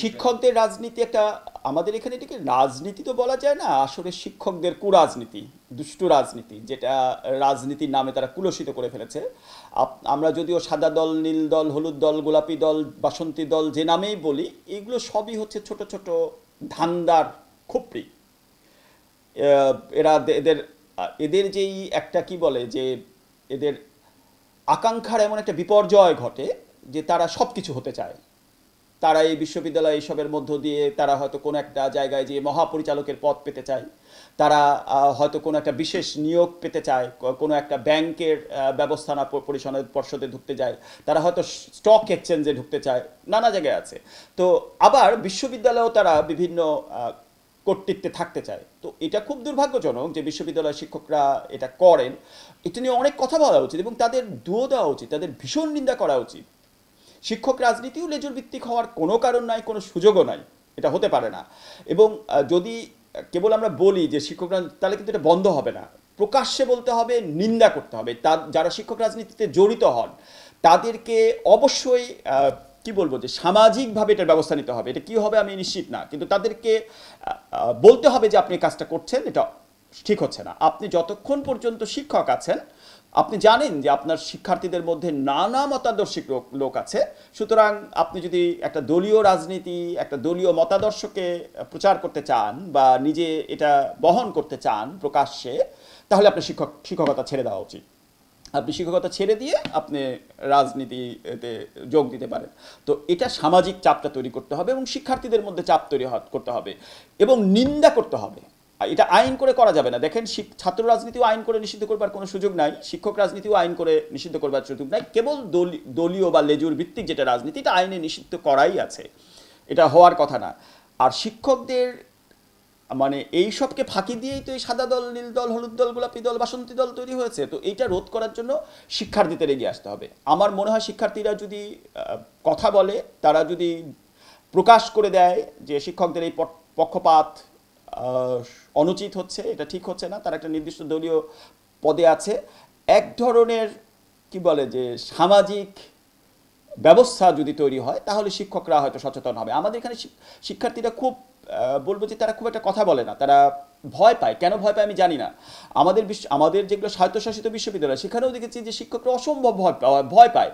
শিক্ষকদের রাজনীতি একটা আমাদের এখানে এটাকে রাজনীতি তো বলা যায় না আসলে শিক্ষকদের কুরাজনীতি দুষ্টু রাজনীতি যেটা রাজনীতির নামে তারা কুলসিত করে ফেলেছে আমরা যদিও সাদা দল নীল দল হলুদ দল গোলাপি দল বাসন্তী দল যে নামেই বলি এগুলো সবই হচ্ছে ছোট ছোট ধান্দার খুপড়ি এরা এদের এদের যেই একটা কি বলে যে এদের আকাঙ্ক্ষার এমন একটা বিপর্যয় ঘটে যে তারা সব কিছু হতে চায় তারা এই বিশ্ববিদ্যালয় এইসবের মধ্য দিয়ে তারা হয়তো কোনো একটা জায়গায় যে মহাপরিচালকের পদ পেতে চায় তারা হয়তো কোনো একটা বিশেষ নিয়োগ পেতে চায় কোনো একটা ব্যাংকের ব্যবস্থানা পরিষদ পর্ষদে ঢুকতে যায় তারা হয়তো স্টক এক্সচেঞ্জে ঢুকতে চায় নানা জায়গায় আছে তো আবার বিশ্ববিদ্যালয়েও তারা বিভিন্ন কর্তৃত্বে থাকতে চায় তো এটা খুব দুর্ভাগ্যজনক যে বিশ্ববিদ্যালয়ের শিক্ষকরা এটা করেন এটা নিয়ে অনেক কথা বলা উচিত এবং তাদের দুয়ো দেওয়া উচিত তাদের ভীষণ নিন্দা করা উচিত শিক্ষক রাজনীতিও লেজুর ভিত্তিক হওয়ার কোনো কারণ নাই কোনো সুযোগও নাই এটা হতে পারে না এবং যদি কেবল আমরা বলি যে শিক্ষকরা তাহলে কিন্তু এটা বন্ধ হবে না প্রকাশ্যে বলতে হবে নিন্দা করতে হবে তা যারা শিক্ষক রাজনীতিতে জড়িত হন তাদেরকে অবশ্যই কি বলবো যে সামাজিকভাবে এটার ব্যবস্থা নিতে হবে এটা কি হবে আমি নিশ্চিত না কিন্তু তাদেরকে বলতে হবে যে আপনি কাজটা করছেন এটা ঠিক হচ্ছে না আপনি যতক্ষণ পর্যন্ত শিক্ষক আছেন আপনি জানেন যে আপনার শিক্ষার্থীদের মধ্যে নানা মতাদর্শিক লোক আছে সুতরাং আপনি যদি একটা দলীয় রাজনীতি একটা দলীয় মতাদর্শকে প্রচার করতে চান বা নিজে এটা বহন করতে চান প্রকাশ্যে তাহলে আপনার শিক্ষক শিক্ষকতা ছেড়ে দেওয়া উচিত আপনি শিক্ষকতা ছেড়ে দিয়ে আপনি রাজনীতিতে যোগ দিতে পারেন তো এটা সামাজিক চাপটা তৈরি করতে হবে এবং শিক্ষার্থীদের মধ্যে চাপ তৈরি করতে হবে এবং নিন্দা করতে হবে এটা আইন করে করা যাবে না দেখেন ছাত্র রাজনীতিও আইন করে নিষিদ্ধ করবার কোনো সুযোগ নাই শিক্ষক রাজনীতিও আইন করে নিষিদ্ধ করবার সুযোগ নাই কেবল দলীয় বা লেজুর ভিত্তিক যেটা রাজনীতি এটা আইনে নিষিদ্ধ করাই আছে এটা হওয়ার কথা না আর শিক্ষকদের মানে এই সবকে ফাঁকি দিয়েই তো এই সাদা দল নীল দল হলুদ দল গোলাপি দল বাসন্তী দল তৈরি হয়েছে তো এইটা রোধ করার জন্য শিক্ষার্থীদের এগিয়ে আসতে হবে আমার মনে হয় শিক্ষার্থীরা যদি কথা বলে তারা যদি প্রকাশ করে দেয় যে শিক্ষকদের এই পক্ষপাত অনুচিত হচ্ছে এটা ঠিক হচ্ছে না তার একটা নির্দিষ্ট দলীয় পদে আছে এক ধরনের কি বলে যে সামাজিক ব্যবস্থা যদি তৈরি হয় তাহলে শিক্ষকরা হয়তো সচেতন হবে আমাদের এখানে শিক্ষার্থীরা খুব বলবো যে তারা খুব একটা কথা বলে না তারা ভয় পায় কেন ভয় পায় আমি জানি না আমাদের বিশ্ব আমাদের যেগুলো স্বায়ত্তশাসিত বিশ্ববিদ্যালয় সেখানেও দেখেছি যে শিক্ষকরা অসম্ভব ভয় ভয় পায়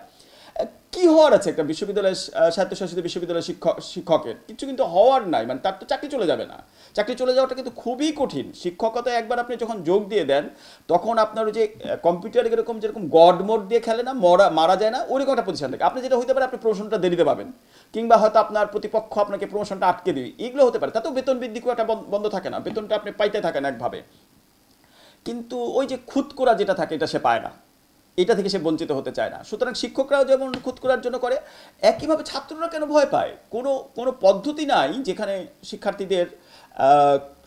কি হওয়ার আছে একটা বিশ্ববিদ্যালয়ের স্বায়ত্তশাসিত বিশ্ববিদ্যালয়ের শিক্ষক শিক্ষকের কিছু কিন্তু হওয়ার নাই মানে তার তো চাকরি চলে যাবে না চাকরি চলে যাওয়াটা কিন্তু খুবই কঠিন শিক্ষকতা একবার আপনি যখন যোগ দিয়ে দেন তখন আপনার যে কম্পিউটার এরকম যেরকম মোড দিয়ে খেলে না মরা মারা যায় না ওরকম একটা পজিশন থাকে আপনি যেটা হতে পারে আপনি প্রমোশনটা দেরিতে পাবেন কিংবা হয়তো আপনার প্রতিপক্ষ আপনাকে প্রমোশনটা আটকে দিবে এগুলো হতে পারে তাতেও বেতন বৃদ্ধি করে একটা বন্ধ থাকে না বেতনটা আপনি পাইতে থাকেন একভাবে কিন্তু ওই যে খুদ করা যেটা থাকে এটা সে পায় না এটা থেকে সে বঞ্চিত হতে চায় না সুতরাং শিক্ষকরাও যেমন খুদ করার জন্য করে একইভাবে ছাত্ররা কেন ভয় পায় কোনো কোনো পদ্ধতি নাই যেখানে শিক্ষার্থীদের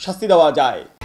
শাস্তি দেওয়া যায়